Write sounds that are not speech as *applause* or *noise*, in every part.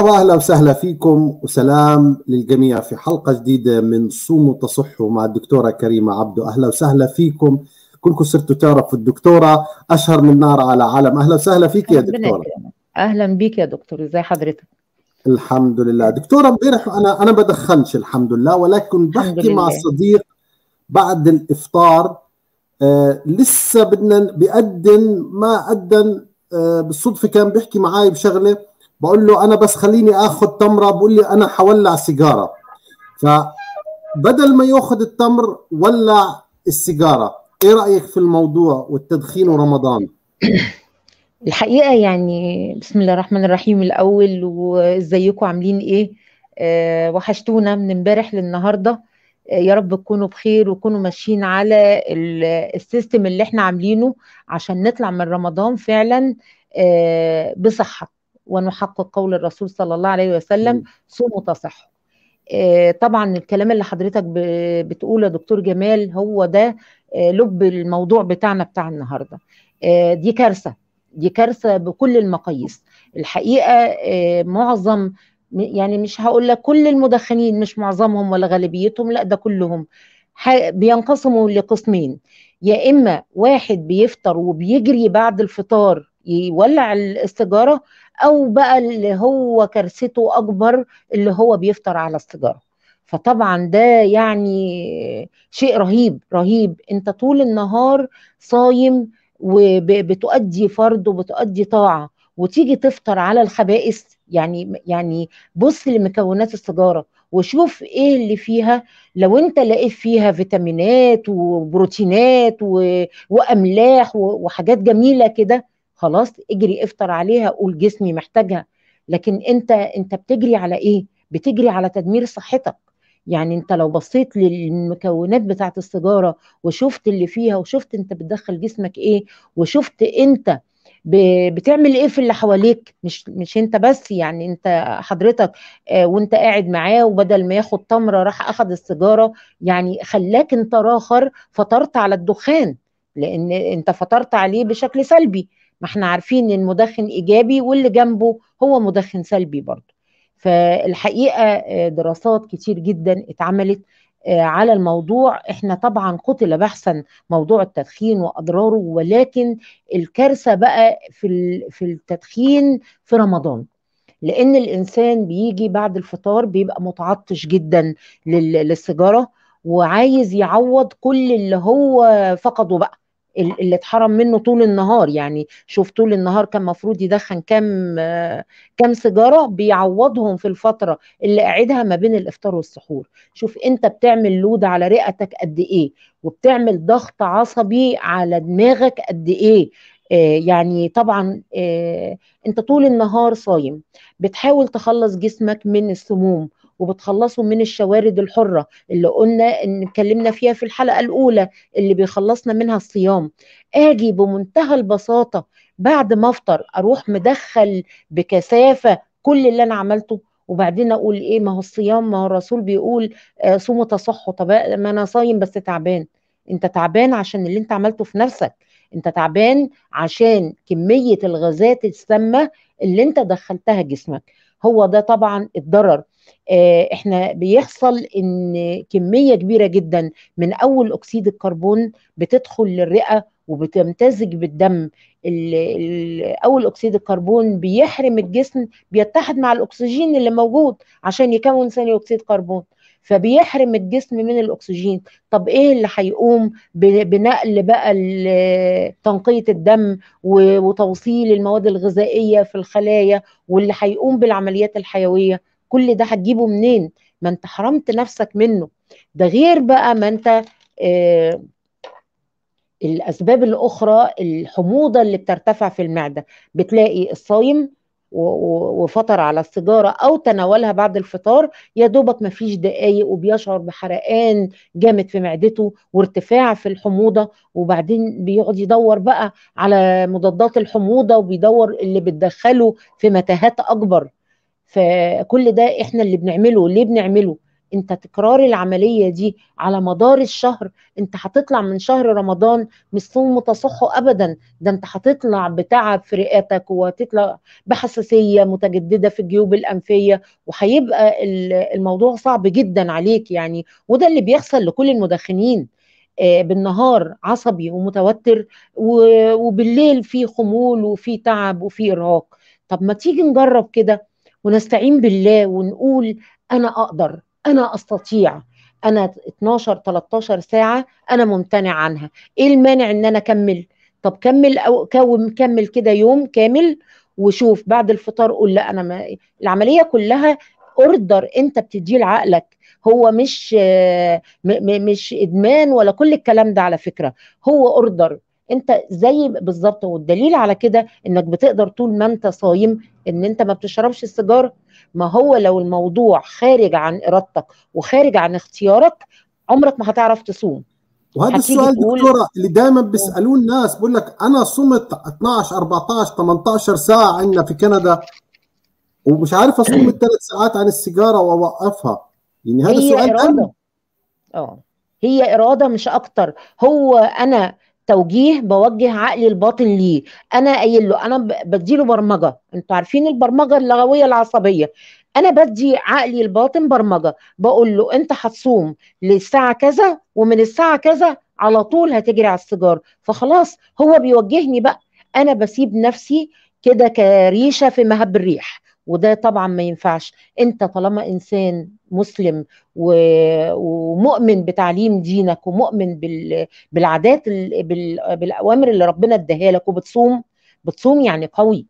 مرحبا اهلا وسهلا فيكم وسلام للجميع في حلقه جديده من صوم وتصح مع الدكتوره كريمه عبدو اهلا وسهلا فيكم كلكم صرتوا تعرفوا الدكتوره اشهر من نار على علم اهلا وسهلا فيك يا دكتوره اهلا بيك يا دكتور ازي حضرتك الحمد لله دكتوره امبارح انا انا بدخنش الحمد لله ولكن بحكي مع صديق بعد الافطار آه لسه بدنا بيأذن ما أذن آه بالصدفه كان بيحكي معي بشغله بقول له انا بس خليني اخذ تمره بقول لي انا حولع سيجاره فبدل ما ياخذ التمر ولع السيجاره ايه رايك في الموضوع والتدخين ورمضان الحقيقه يعني بسم الله الرحمن الرحيم الاول وازيكم عاملين ايه أه وحشتونا من امبارح للنهارده آه، يا رب تكونوا بخير وكونوا ماشيين على السيستم اللي احنا عاملينه عشان نطلع من رمضان فعلا آه، بصحه ونحقق قول الرسول صلى الله عليه وسلم صوموا تصحوا آه، طبعا الكلام اللي حضرتك بتقوله يا دكتور جمال هو ده آه، لب الموضوع بتاعنا بتاع النهارده آه، دي كارثه دي كارثه بكل المقاييس الحقيقه معظم يعني مش هقول لك كل المدخنين مش معظمهم ولا غالبيتهم لا ده كلهم بينقسموا لقسمين يا اما واحد بيفطر وبيجري بعد الفطار يولع السيجاره او بقى اللي هو كارثته اكبر اللي هو بيفطر على السيجاره فطبعا ده يعني شيء رهيب رهيب انت طول النهار صايم وبتؤدي فرض وبتؤدي طاعه وتيجي تفطر على الخبائث يعني يعني بص لمكونات السيجاره وشوف ايه اللي فيها لو انت لقيت فيها فيتامينات وبروتينات واملاح وحاجات جميله كده خلاص اجري افطر عليها قول جسمي محتاجها لكن انت انت بتجري على ايه بتجري على تدمير صحتك يعني انت لو بصيت للمكونات بتاعه السيجاره وشفت اللي فيها وشفت انت بتدخل جسمك ايه وشفت انت بتعمل ايه في اللي حواليك مش مش انت بس يعني انت حضرتك آه، وانت قاعد معاه وبدل ما ياخد تمره راح اخد السيجاره يعني خلاك انت راخر فطرت على الدخان لان انت فطرت عليه بشكل سلبي ما احنا عارفين ان المدخن ايجابي واللي جنبه هو مدخن سلبي برضه فالحقيقه آه، دراسات كتير جدا اتعملت آه، على الموضوع احنا طبعا قتل بحثا موضوع التدخين واضراره ولكن الكارثه بقى في في التدخين في رمضان لان الانسان بيجي بعد الفطار بيبقى متعطش جدا للسيجاره وعايز يعوض كل اللي هو فقده بقى اللي اتحرم منه طول النهار يعني شوف طول النهار كان مفروض يدخن كم كم سيجاره بيعوضهم في الفتره اللي قاعدها ما بين الافطار والسحور شوف انت بتعمل لود على رئتك قد ايه وبتعمل ضغط عصبي على دماغك قد ايه آه، يعني طبعا آه، انت طول النهار صايم بتحاول تخلص جسمك من السموم وبتخلصهم من الشوارد الحره اللي قلنا ان اتكلمنا فيها في الحلقه الاولى اللي بيخلصنا منها الصيام اجي بمنتهى البساطه بعد ما افطر اروح مدخل بكثافه كل اللي انا عملته وبعدين اقول ايه ما هو الصيام ما هو الرسول بيقول صوم آه، صوموا تصحوا طب ما انا صايم بس تعبان انت تعبان عشان اللي انت عملته في نفسك انت تعبان عشان كميه الغازات السامه اللي انت دخلتها جسمك هو ده طبعا الضرر آه، احنا بيحصل ان كميه كبيره جدا من اول اكسيد الكربون بتدخل للرئه وبتمتزج بالدم اول اكسيد الكربون بيحرم الجسم بيتحد مع الاكسجين اللي موجود عشان يكون ثاني اكسيد كربون فبيحرم الجسم من الاكسجين طب ايه اللي هيقوم بنقل بقى تنقيه الدم وتوصيل المواد الغذائيه في الخلايا واللي هيقوم بالعمليات الحيويه كل ده هتجيبه منين ما انت حرمت نفسك منه ده غير بقى ما انت آه الاسباب الاخرى الحموضه اللي بترتفع في المعده بتلاقي الصايم وفطر على السيجاره او تناولها بعد الفطار يا دوبك ما فيش دقايق وبيشعر بحرقان جامد في معدته وارتفاع في الحموضه وبعدين بيقعد يدور بقى على مضادات الحموضه وبيدور اللي بتدخله في متاهات اكبر فكل ده احنا اللي بنعمله ليه بنعمله انت تكرار العمليه دي على مدار الشهر انت هتطلع من شهر رمضان مش صوم متصحه ابدا ده انت هتطلع بتعب في رئتك وهتطلع بحساسيه متجدده في الجيوب الانفيه وهيبقى الموضوع صعب جدا عليك يعني وده اللي بيحصل لكل المدخنين آه، بالنهار عصبي ومتوتر وبالليل في خمول وفي تعب وفي ارهاق طب ما تيجي نجرب كده ونستعين بالله ونقول انا اقدر انا استطيع انا 12 13 ساعه انا ممتنع عنها ايه المانع ان انا اكمل طب كمل او كوم كمل كده يوم كامل وشوف بعد الفطار قول لا انا ما العمليه كلها اوردر انت بتديه لعقلك هو مش آه، مش ادمان ولا كل الكلام ده على فكره هو اوردر انت زي بالظبط والدليل على كده انك بتقدر طول ما انت صايم ان انت ما بتشربش السيجاره ما هو لو الموضوع خارج عن ارادتك وخارج عن اختيارك عمرك ما هتعرف تصوم وهذا السؤال دكتوره اللي دائما آه. بيسالوه الناس بقول لك انا صمت 12 14 18 ساعه عندنا في كندا ومش عارف اصوم *clears throat* الثلاث ساعات عن السيجاره واوقفها يعني هذا السؤال اه هي اراده مش اكتر هو انا توجيه بوجه عقلي الباطن ليه انا قايل له انا بديله برمجه انتوا عارفين البرمجه اللغويه العصبيه انا بدي عقلي الباطن برمجه بقول له انت هتصوم للساعه كذا ومن الساعه كذا على طول هتجري على السيجار فخلاص هو بيوجهني بقى انا بسيب نفسي كده كريشه في مهب الريح وده طبعا ما ينفعش انت طالما انسان مسلم ومؤمن بتعليم دينك ومؤمن بالعادات بالاوامر اللي ربنا اداها لك وبتصوم بتصوم يعني قوي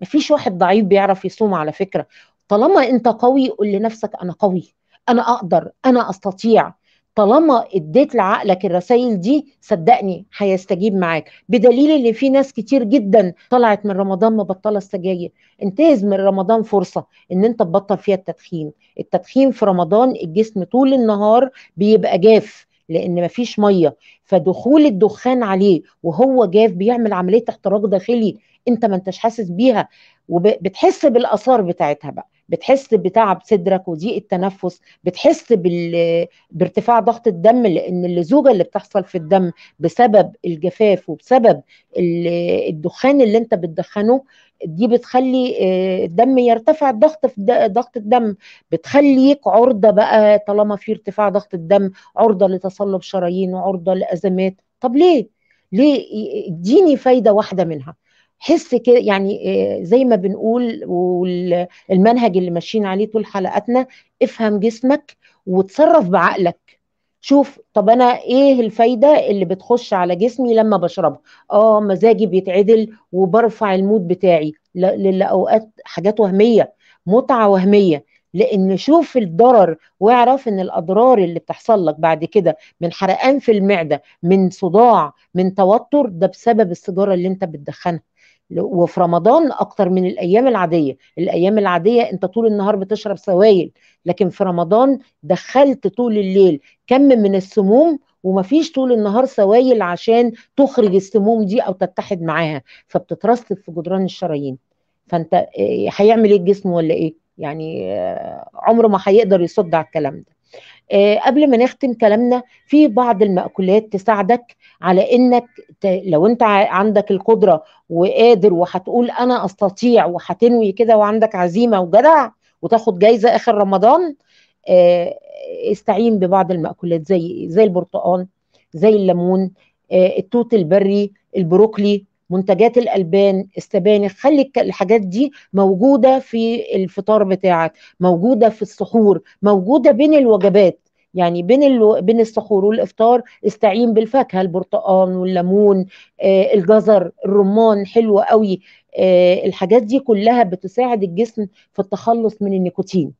مفيش واحد ضعيف بيعرف يصوم على فكره طالما انت قوي قول لنفسك انا قوي انا اقدر انا استطيع طالما اديت لعقلك الرسائل دي صدقني هيستجيب معاك بدليل ان في ناس كتير جدا طلعت من رمضان مبطله السجاير انتهز من رمضان فرصه ان انت تبطل فيها التدخين التدخين في رمضان الجسم طول النهار بيبقى جاف لان مفيش ميه فدخول الدخان عليه وهو جاف بيعمل عمليه احتراق داخلي انت ما انتش حاسس بيها وبتحس بالاثار بتاعتها بقى بتحس بتعب صدرك وضيق التنفس بتحس بال... بارتفاع ضغط الدم لان اللزوجه اللي بتحصل في الدم بسبب الجفاف وبسبب الدخان اللي انت بتدخنه دي بتخلي آه، الدم يرتفع الضغط في ضغط الدم بتخليك عرضه بقى طالما في ارتفاع ضغط الدم عرضه لتصلب شرايين وعرضه لازمات طب ليه؟ ليه اديني فايده واحده منها حس كده يعني آه، زي ما بنقول والمنهج اللي ماشيين عليه طول حلقاتنا افهم جسمك وتصرف بعقلك شوف طب انا ايه الفايده اللي بتخش على جسمي لما بشربها اه مزاجي بيتعدل وبرفع المود بتاعي لاوقات حاجات وهميه متعه وهميه لان شوف الضرر واعرف ان الاضرار اللي بتحصل لك بعد كده من حرقان في المعده من صداع من توتر ده بسبب السيجاره اللي انت بتدخنها وفي رمضان اكتر من الايام العاديه الايام العاديه انت طول النهار بتشرب سوائل لكن في رمضان دخلت طول الليل كم من السموم ومفيش طول النهار سوائل عشان تخرج السموم دي او تتحد معاها فبتترسب في جدران الشرايين فانت آه، هيعمل ايه الجسم ولا ايه يعني آه، عمره ما هيقدر يصد على الكلام ده آه، قبل ما نختم كلامنا في بعض المأكولات تساعدك على انك لو انت عندك القدره وقادر وهتقول انا استطيع وهتنوي كده وعندك عزيمه وجدع وتاخد جايزه اخر رمضان آه، استعين ببعض المأكولات زي زي البرتقال زي الليمون آه، التوت البري البروكلي منتجات الالبان السبانخ خلي الحاجات دي موجوده في الفطار بتاعك موجوده في السحور موجوده بين الوجبات يعني بين الو... بين السحور والافطار استعين بالفاكهه البرتقال والليمون آه الجزر الرمان حلو قوي آه الحاجات دي كلها بتساعد الجسم في التخلص من النيكوتين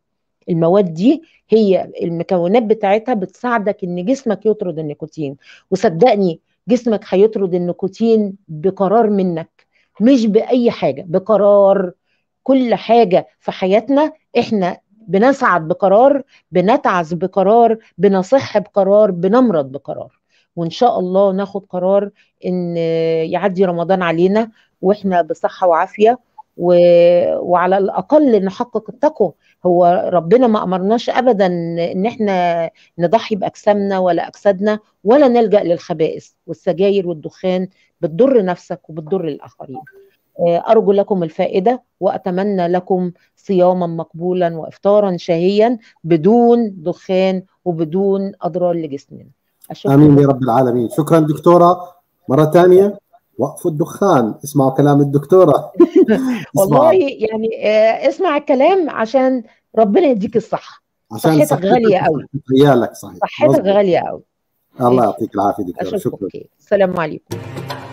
المواد دي هي المكونات بتاعتها بتساعدك ان جسمك يطرد النيكوتين وصدقني جسمك هيطرد النيكوتين بقرار منك مش باي حاجه بقرار كل حاجه في حياتنا احنا بنسعد بقرار بنتعس بقرار بنصح بقرار بنمرض بقرار وان شاء الله ناخد قرار ان يعدي رمضان علينا واحنا بصحه وعافيه و... وعلى الاقل نحقق التقوى هو ربنا ما امرناش ابدا ان احنا نضحي باجسامنا ولا اجسادنا ولا نلجا للخبائث والسجاير والدخان بتضر نفسك وبتضر الاخرين آه، ارجو لكم الفائده واتمنى لكم صياما مقبولا وافطارا شهيا بدون دخان وبدون اضرار لجسمنا امين يا رب العالمين شكرا دكتوره مره ثانيه وقفوا الدخان اسمعوا كلام الدكتورة *laughs* والله يعني آه، اسمع الكلام عشان ربنا يديك الصحة عشان صحتك غالية قوي صحيح صحتك غالية قوي الله يعطيك العافية دكتورة شكرا السلام عليكم